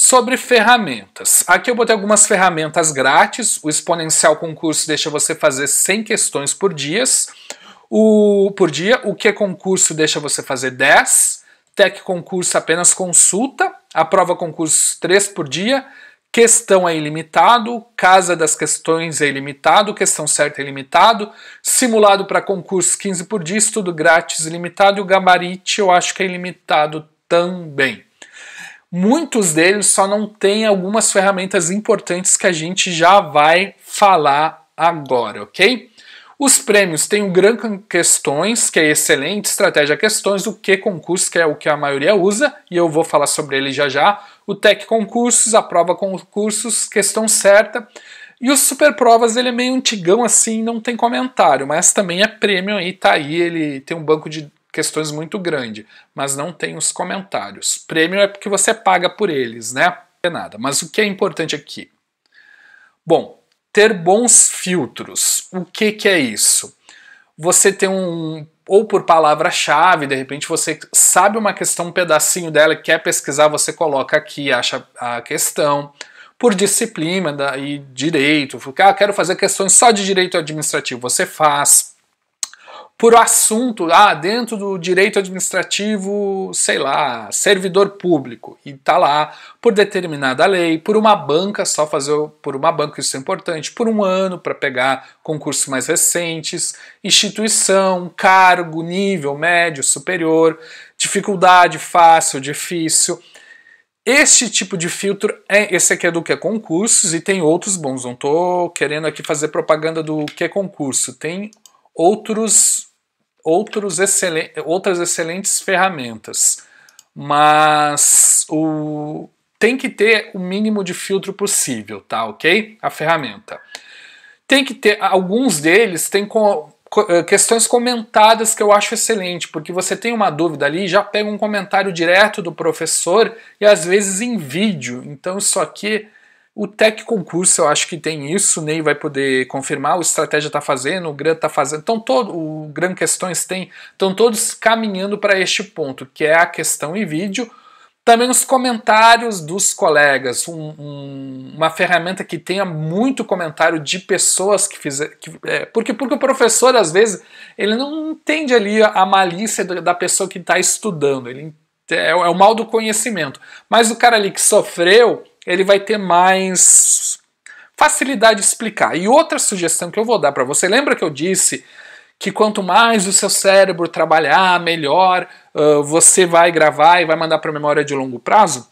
Sobre ferramentas. Aqui eu botei algumas ferramentas grátis. O Exponencial Concurso deixa você fazer 100 questões por, dias. O, por dia. O Que Concurso deixa você fazer 10. Tec Concurso apenas consulta. A Prova Concurso 3 por dia. Questão é ilimitado. Casa das Questões é ilimitado. Questão certa é ilimitado. Simulado para concurso 15 por dia. Estudo grátis ilimitado. E o gabarite eu acho que é ilimitado também. Muitos deles só não têm algumas ferramentas importantes que a gente já vai falar agora, ok? Os prêmios têm o Gran Questões, que é excelente, Estratégia Questões, o Que Concurso, que é o que a maioria usa, e eu vou falar sobre ele já já, o Tec Concursos, a Prova Concursos, Questão Certa, e os Super Provas, ele é meio antigão assim, não tem comentário, mas também é prêmio aí, tá aí, ele tem um banco de questões muito grande, mas não tem os comentários. Prêmio é porque você paga por eles, né? Não é nada. Mas o que é importante aqui? Bom, ter bons filtros. O que, que é isso? Você tem um ou por palavra-chave, de repente você sabe uma questão, um pedacinho dela, quer pesquisar, você coloca aqui, acha a questão. Por disciplina e direito, ah, quero fazer questões só de direito administrativo, você faz por assunto, ah, dentro do direito administrativo, sei lá, servidor público, e tá lá por determinada lei, por uma banca, só fazer por uma banca, isso é importante, por um ano para pegar concursos mais recentes, instituição, cargo, nível médio, superior, dificuldade, fácil, difícil. Este tipo de filtro, é, esse aqui é do que é concursos e tem outros bons, não estou querendo aqui fazer propaganda do que é concurso, tem outros outros excelen outras excelentes ferramentas, mas o, tem que ter o mínimo de filtro possível, tá ok? A ferramenta. Tem que ter, alguns deles tem com, eh, questões comentadas que eu acho excelente, porque você tem uma dúvida ali, já pega um comentário direto do professor e às vezes em vídeo. Então isso aqui o Tech Concurso, eu acho que tem isso, o Ney vai poder confirmar, o Estratégia está fazendo, o Gran está fazendo, então todo, o Gran Questões tem, estão todos caminhando para este ponto, que é a questão em vídeo. Também os comentários dos colegas, um, um, uma ferramenta que tenha muito comentário de pessoas que fizeram. É, porque, porque o professor, às vezes, ele não entende ali a malícia da pessoa que está estudando, ele é, é o mal do conhecimento. Mas o cara ali que sofreu ele vai ter mais facilidade de explicar. E outra sugestão que eu vou dar para você, lembra que eu disse que quanto mais o seu cérebro trabalhar, melhor uh, você vai gravar e vai mandar para memória de longo prazo?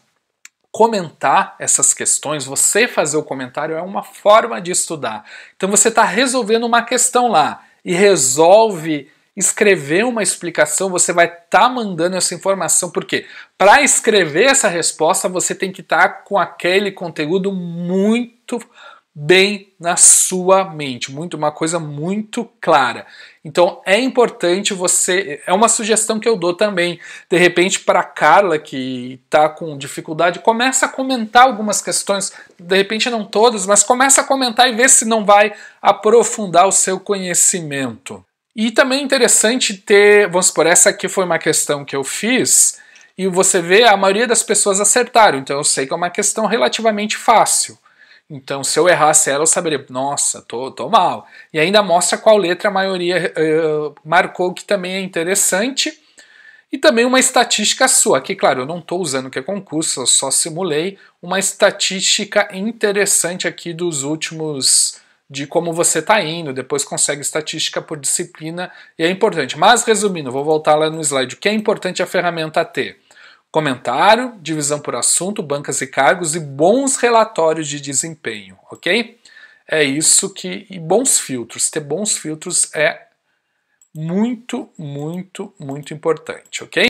Comentar essas questões, você fazer o comentário é uma forma de estudar. Então você está resolvendo uma questão lá e resolve escrever uma explicação, você vai estar tá mandando essa informação, porque para escrever essa resposta, você tem que estar tá com aquele conteúdo muito bem na sua mente, muito uma coisa muito clara. Então é importante você, é uma sugestão que eu dou também, de repente para Carla que está com dificuldade, começa a comentar algumas questões, de repente não todas, mas começa a comentar e ver se não vai aprofundar o seu conhecimento. E também é interessante ter, vamos por essa aqui foi uma questão que eu fiz e você vê a maioria das pessoas acertaram, então eu sei que é uma questão relativamente fácil. Então, se eu errasse ela, eu saberia, nossa, tô, tô mal. E ainda mostra qual letra a maioria uh, marcou, que também é interessante. E também uma estatística sua, que claro, eu não estou usando que é concurso, eu só simulei uma estatística interessante aqui dos últimos de como você está indo, depois consegue estatística por disciplina e é importante. Mas resumindo, vou voltar lá no slide. O que é importante a ferramenta ter? Comentário, divisão por assunto, bancas e cargos e bons relatórios de desempenho, ok? É isso que. E bons filtros. Ter bons filtros é muito, muito, muito importante, ok?